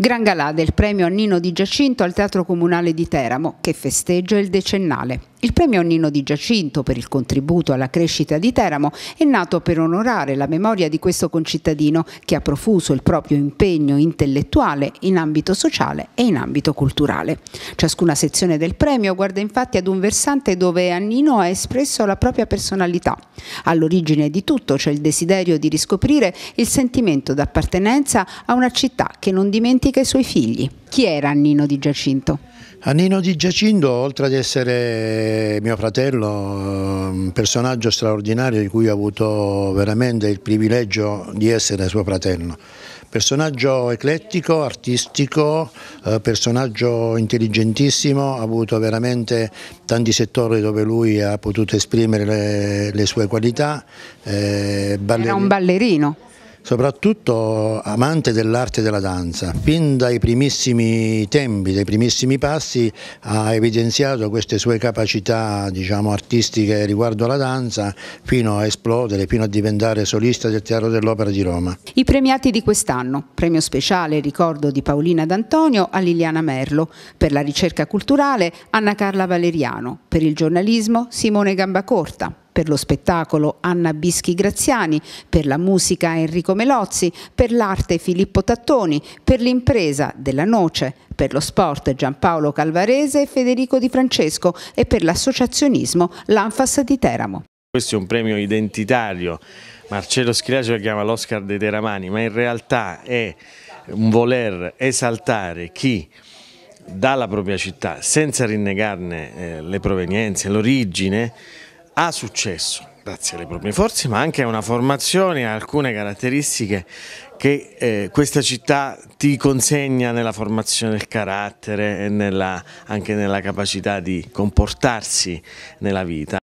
Gran galà del premio Annino di Giacinto al Teatro Comunale di Teramo, che festeggia il decennale. Il premio Nino di Giacinto per il contributo alla crescita di Teramo è nato per onorare la memoria di questo concittadino che ha profuso il proprio impegno intellettuale in ambito sociale e in ambito culturale. Ciascuna sezione del premio guarda infatti ad un versante dove Annino ha espresso la propria personalità. All'origine di tutto c'è il desiderio di riscoprire il sentimento d'appartenenza a una città che non dimentica i suoi figli. Chi era Nino Di Giacinto? Nino Di Giacinto, oltre ad essere mio fratello, un personaggio straordinario di cui ho avuto veramente il privilegio di essere suo fratello. Personaggio eclettico, artistico, eh, personaggio intelligentissimo, ha avuto veramente tanti settori dove lui ha potuto esprimere le, le sue qualità. Eh, Era un ballerino soprattutto amante dell'arte della danza. Fin dai primissimi tempi, dai primissimi passi ha evidenziato queste sue capacità diciamo, artistiche riguardo alla danza fino a esplodere, fino a diventare solista del Teatro dell'Opera di Roma. I premiati di quest'anno, premio speciale ricordo di Paolina D'Antonio a Liliana Merlo, per la ricerca culturale Anna Carla Valeriano, per il giornalismo Simone Gambacorta per lo spettacolo Anna Bischi Graziani, per la musica Enrico Melozzi, per l'arte Filippo Tattoni, per l'impresa della Noce, per lo sport Giampaolo Calvarese e Federico Di Francesco e per l'associazionismo l'Anfas di Teramo. Questo è un premio identitario, Marcello Schiraccio lo chiama l'Oscar dei Teramani, ma in realtà è un voler esaltare chi dalla propria città, senza rinnegarne eh, le provenienze, l'origine, ha successo grazie alle proprie forze, ma anche a una formazione e a alcune caratteristiche che eh, questa città ti consegna nella formazione del carattere e nella, anche nella capacità di comportarsi nella vita.